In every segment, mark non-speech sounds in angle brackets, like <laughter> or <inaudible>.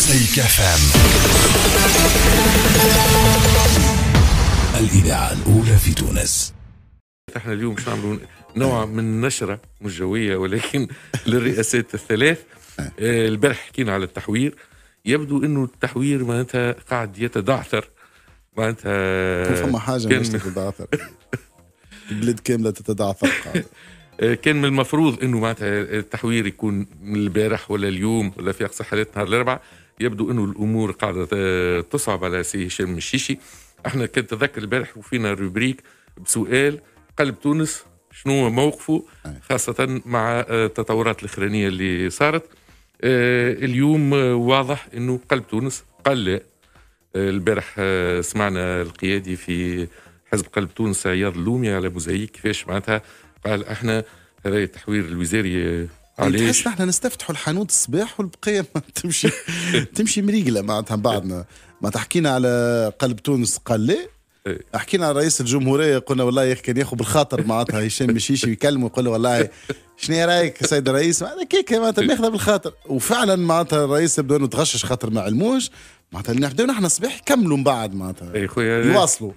مزيك فام الاذاعه الاولى في تونس احنا اليوم مش نعملوا نوع من نشره مش جويه ولكن للرئاسات الثلاث آه. آه، البارح حكينا على التحوير يبدو انه التحوير معناتها قاعد يتدعثر معناتها فما حاجه كان... مش تتدعثر البلاد كامله تتدعثر <laughs> آه، كان من المفروض انه معناتها التحوير يكون من البارح ولا اليوم ولا في اقصى حالات نهار الاربعاء يبدو انه الامور قاعده آه، تصعب على سي هشام الشيشي احنا كنت اتذكر البارح وفينا روبريك بسؤال قلب تونس شنو هو موقفه خاصة مع آه، التطورات الأخرانية اللي صارت آه، اليوم واضح أنه قلب تونس قال لا البارح سمعنا القيادي في حزب قلب تونس عياض اللومي على مزيك كيفاش معناتها قال احنا هذا التحوير الوزاري علاش؟ تحس نحن نستفتحوا الحانوت الصباح والبقيه <laughs> تمشي <laughs> تمشي مريقله معناتها بعدنا ما تحكينا على قلب تونس قال إيه. لا حكينا على رئيس الجمهوريه قلنا والله يا اخي كان ياخذ بالخاطر معناتها <laughs> هشام مشيشي يكلمه يقول له والله شنو رايك سيد الرئيس معناتها كيك معناتها ماخذه بالخاطر وفعلا معناتها الرئيس يبدو انه تغشش خاطر ما علموش معناتها اللي نبداو نحن الصباح يكملوا من بعد معناتها اي خويا يواصلوا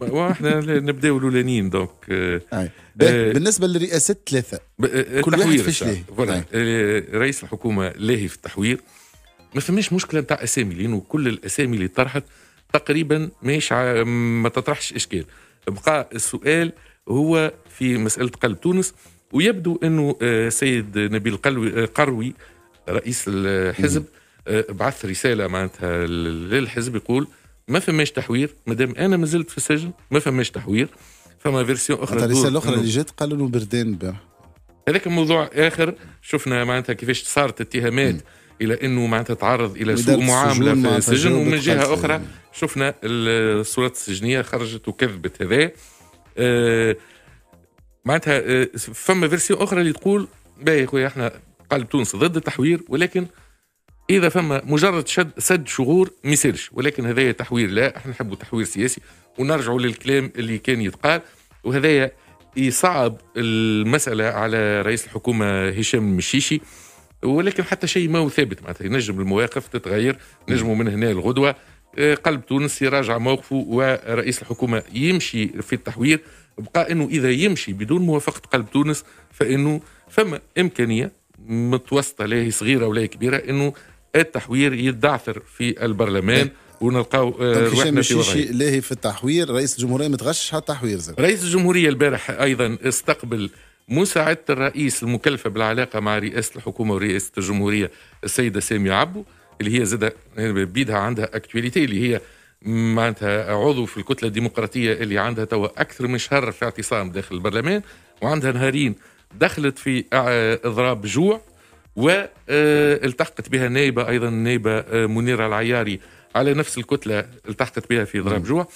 واحنا <laughs> نبداو الاولانيين دونك آه, آه، بالنسبه للرئاسات ثلاثه آه، كل واحد فيش فوالا آه، رئيس الحكومه لاهي في التحوير ما فماش مشكله نتاع اسامي لانه كل الاسامي اللي طرحت تقريبا ماهيش ما تطرحش اشكال بقى السؤال هو في مساله قلب تونس ويبدو انه السيد نبيل قروي رئيس الحزب م. بعث رساله معناتها للحزب يقول ما فماش تحوير مادام انا ما زلت في السجن ما فماش تحوير فما فيرسيون اخرى الرساله الاخرى اللي جات قالوا له بردان هذاك موضوع اخر شفنا معناتها كيفاش صارت اتهامات الى انه معناتها تعرض الى سوء معامله في السجن ومن جهه اخرى شفنا الصورات السجنيه خرجت وكذبت هذا آه معناتها آه فما فيرسيون اخرى اللي تقول باهي يا خويا احنا قلب تونس ضد التحوير ولكن اذا فما مجرد شد سد شغور ما يصيرش ولكن هذايا تحوير لا احنا نحبوا تحوير سياسي ونرجعوا للكلام اللي كان يتقال وهذايا يصعب المساله على رئيس الحكومه هشام المشيشي ولكن حتى شيء ما هو ثابت معناتها ينجم المواقف تتغير نجموا من هنا الغدوه آه، قلب تونس يراجع موقفه ورئيس الحكومه يمشي في التحوير بقى انه اذا يمشي بدون موافقه قلب تونس فانه فما امكانيه متوسطه لا هي صغيره ولا هي كبيره انه التحوير يتدعثر في البرلمان طيب. ونلقاو آه، روحنا في شيء لاهي في التحوير رئيس الجمهورية متغشش على التحوير زي. رئيس الجمهورية البارح أيضا استقبل مساعدة الرئيس المكلفة بالعلاقة مع رئاسة الحكومة ورئاسة الجمهورية السيدة سامية عبو اللي هي زادة بيدها عندها اكتواليتي اللي هي معناتها عضو في الكتلة الديمقراطية اللي عندها توا أكثر من شهر في اعتصام داخل البرلمان وعندها نهارين دخلت في آه، اضراب جوع والتحقت بها نائبة أيضا نائبة آه، منيرة العياري على نفس الكتلة التحقت بها في ضرب نعم. جوع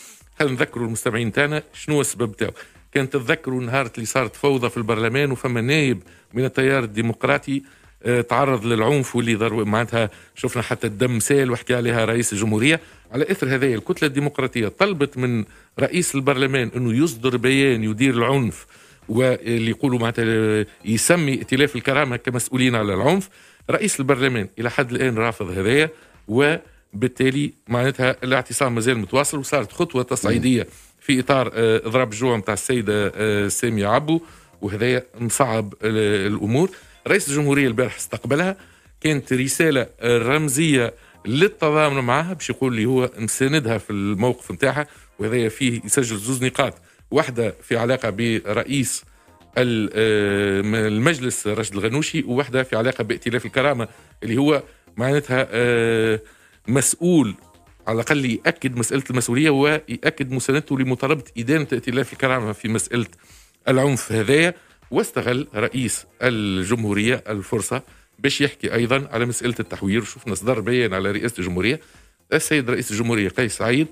هل نذكروا المستمعين تاعنا شنو السبب تاعو كان تتذكروا نهار اللي صارت فوضى في البرلمان وفما نائب من التيار الديمقراطي آه، تعرض للعنف واللي ضرب معناتها شفنا حتى الدم سال وحكي عليها رئيس الجمهوريه على اثر هذايا الكتله الديمقراطيه طلبت من رئيس البرلمان انه يصدر بيان يدير العنف واللي يقولوا معناتها يسمي ائتلاف الكرامه كمسؤولين على العنف رئيس البرلمان الى حد الان رافض هذايا وبالتالي معناتها الاعتصام مازال متواصل وصارت خطوه تصعيديه في اطار آه، اضراب جوع نتاع السيده آه، ساميه عبو وهذايا مصعب آه، الامور رئيس الجمهوريه البارح استقبلها كانت رساله رمزيه للتضامن معها باش يقول لي هو مساندها في الموقف نتاعها وهذا فيه يسجل زوز نقاط واحدة في علاقة برئيس آه، المجلس رشد الغنوشي وواحدة في علاقة بائتلاف الكرامة اللي هو معناتها آه، مسؤول على الأقل يأكد مسألة المسؤولية ويأكد مساندته لمطالبة إدانة ائتلاف الكرامة في مسألة العنف هذايا واستغل رئيس الجمهورية الفرصة باش يحكي أيضا على مسألة التحوير شفنا صدر بيان على رئاسة الجمهورية السيد رئيس الجمهورية قيس سعيد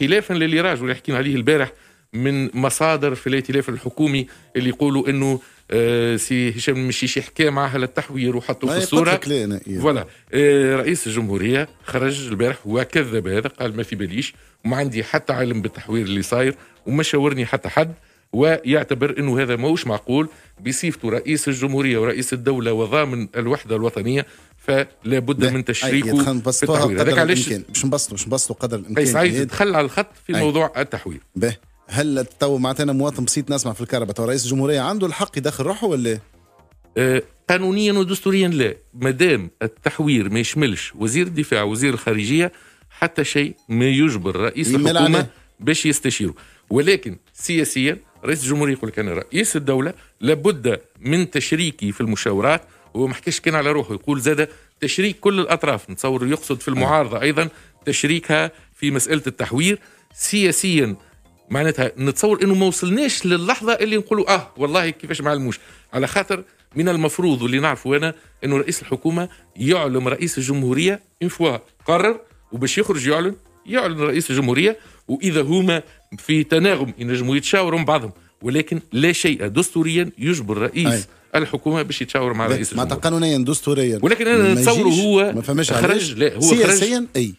خلافا للي راجل حكينا عليه البارح من مصادر في الائتلاف الحكومي اللي يقولوا انه آه سي هشام المشيشي حكى معها للتحوير وحطوا في الصوره إيه. فوالا آه رئيس الجمهوريه خرج البارح وكذب هذا قال ما في باليش وما عندي حتى علم بالتحوير اللي صاير وما شاورني حتى حد ويعتبر انه هذا ماهوش معقول بصفته رئيس الجمهوريه ورئيس الدوله وضامن الوحده الوطنيه فلا بد من تشريكه في التحوير هذاك علاش باش نبسطوا باش نبسطوا قدر الامكان قيس دخل إيه. على الخط في موضوع التحوير به هل تو معناتها انا مواطن بسيط نسمع في الكهرباء تو رئيس الجمهوريه عنده الحق يدخل روحه ولا آه قانونيا ودستوريا لا ما دام التحوير ما يشملش وزير الدفاع وزير الخارجيه حتى شيء ما يجبر رئيس الحكومه باش يستشيره ولكن سياسيا رئيس الجمهوريه يقول لك انا رئيس الدوله لابد من تشريكي في المشاورات وما حكاش كان على روحه يقول زاد تشريك كل الاطراف نتصور يقصد في المعارضه ايضا تشريكها في مساله التحوير سياسيا معناتها نتصور انه ما وصلناش للحظه اللي نقولوا اه والله كيفاش ما علموش على خاطر من المفروض واللي نعرفه انا انه رئيس الحكومه يعلم رئيس الجمهوريه ان فوا قرر وباش يخرج يعلن يعلن رئيس الجمهوريه واذا هما في تناغم ينجموا يتشاوروا مع بعضهم ولكن لا شيء دستوريا يجبر رئيس أي. الحكومه باش يتشاور مع رئيس الجمهوريه معناتها قانونيا دستوريا ولكن انا نتصور هو ما خرج لا هو سياسيا خرج اي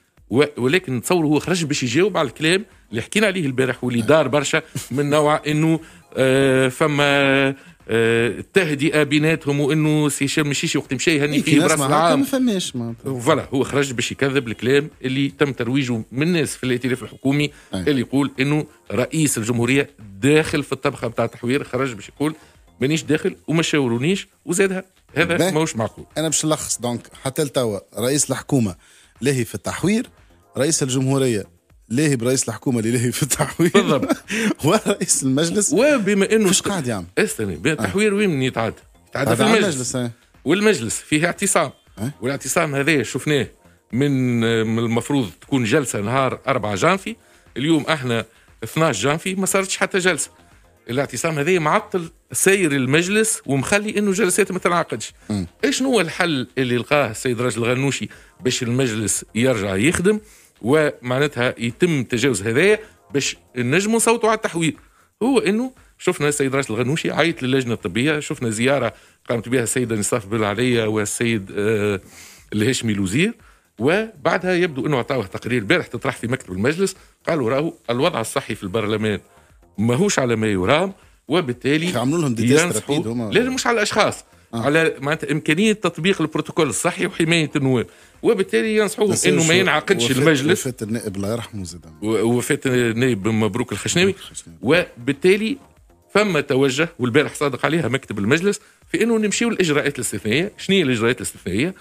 ولكن نتصور هو خرج باش يجاوب على الكلام اللي حكينا عليه البارح واللي نعم. دار برشا من نوع انه آه، فما آه، تهدئه بيناتهم وانه سي هشام مشيشي وقت مشى يهني إيه، فيه براس العام ما فماش فوالا هو خرج باش يكذب الكلام اللي تم ترويجه من الناس في الائتلاف الحكومي أي. اللي يقول انه رئيس الجمهوريه داخل في الطبخه بتاع التحوير خرج باش يقول مانيش داخل وما شاورونيش وزادها هذا ماهوش معقول انا باش نلخص دونك حتى لتوا رئيس الحكومه لاهي في التحوير رئيس الجمهوريه لاهي برئيس الحكومه اللي لاهي في التحوير بالضبط <laughs> ورئيس المجلس وبما انه مش قاعد يعمل إيه استني آه. التحوير آه. وين يتعدى؟ يتعدى في المجلس آه. والمجلس فيه اعتصام آه. والاعتصام هذا شفناه من المفروض تكون جلسه نهار 4 جانفي اليوم احنا 12 جانفي ما صارتش حتى جلسه الاعتصام هذا معطل سير المجلس ومخلي انه جلسات ما تنعقدش ايش هو الحل اللي لقاه السيد راجل الغنوشي باش المجلس يرجع يخدم ومعناتها يتم تجاوز هذايا باش نجموا نصوتوا على التحويل هو انه شفنا السيد راشد الغنوشي عيط للجنه الطبيه شفنا زياره قامت بها السيده نصاف بالعلية والسيد آه الهشمي الوزير وبعدها يبدو انه عطاوه تقرير البارح تطرح في مكتب المجلس قالوا راهو الوضع الصحي في البرلمان ماهوش على ما يرام وبالتالي عملوا لهم دي لا مش على الاشخاص آه. على معناتها امكانيه تطبيق البروتوكول الصحي وحمايه النواب وبالتالي ينصحوهم انه ما ينعقدش المجلس وفاه النائب الله يرحمه زيد وفاه النائب مبروك الخشناوي وبالتالي فما توجه والبارح صادق عليها مكتب المجلس في انه نمشيو للاجراءات الاستثنائيه، شنو هي الاجراءات الاستثنائيه؟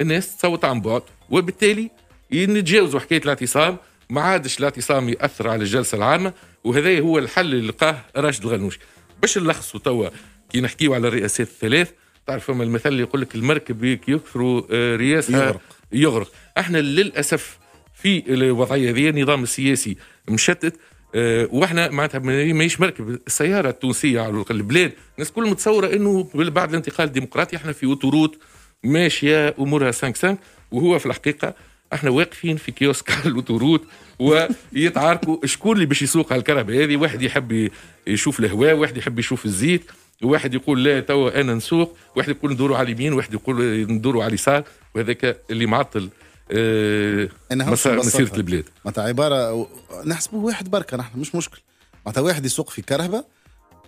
الناس تصوت عن بعد وبالتالي نتجاوزوا حكايه الاعتصام ما عادش الاعتصام ياثر على الجلسه العامه وهذا هو الحل اللي لقاه راشد الغنوش باش نلخصوا توا كي نحكيو على الرئاسات الثلاث تعرف فما المثل اللي يقول لك المركب يكثر آه، رياسها يغرق. يغرق احنا للاسف في الوضعيه ذي النظام السياسي مشتت آه، واحنا معناتها ماهيش مركب السياره التونسيه على البلاد الناس كل متصوره انه بعد الانتقال الديمقراطي احنا في اوتوروت ماشيه امورها 5 5 وهو في الحقيقه احنا واقفين في كيوسك على ويتعاركوا شكون اللي باش يسوق هالكرهبه هذه واحد يحب يشوف الهواء واحد يحب يشوف الزيت واحد يقول لا توا انا نسوق واحد يقول ندوروا على اليمين واحد يقول ندوروا على اليسار وهذاك اللي معطل اه مسار مسيره البلاد معناتها عباره نحسبه واحد بركه نحن مش مشكل معناتها واحد يسوق في كرهبه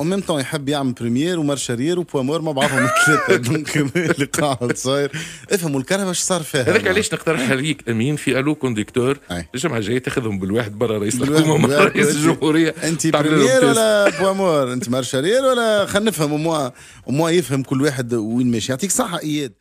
ميم طون يحب يعمل بريمير ومار شرير وبوامور ما بعضهم <laughs> الثلاثه دونك اللي قاعد صاير افهموا الكرهبه اش صار فيها هذاك علاش نقترح عليك امين في الو كونديكتور الجمعه الجايه تاخذهم بالواحد برا رئيس الحكومه مع رئيس الجمهوريه انت بريمير ولا بوامور انت مار شرير ولا خلينا نفهم اوموا وموا يفهم كل واحد وين ماشي يعطيك صحه اياد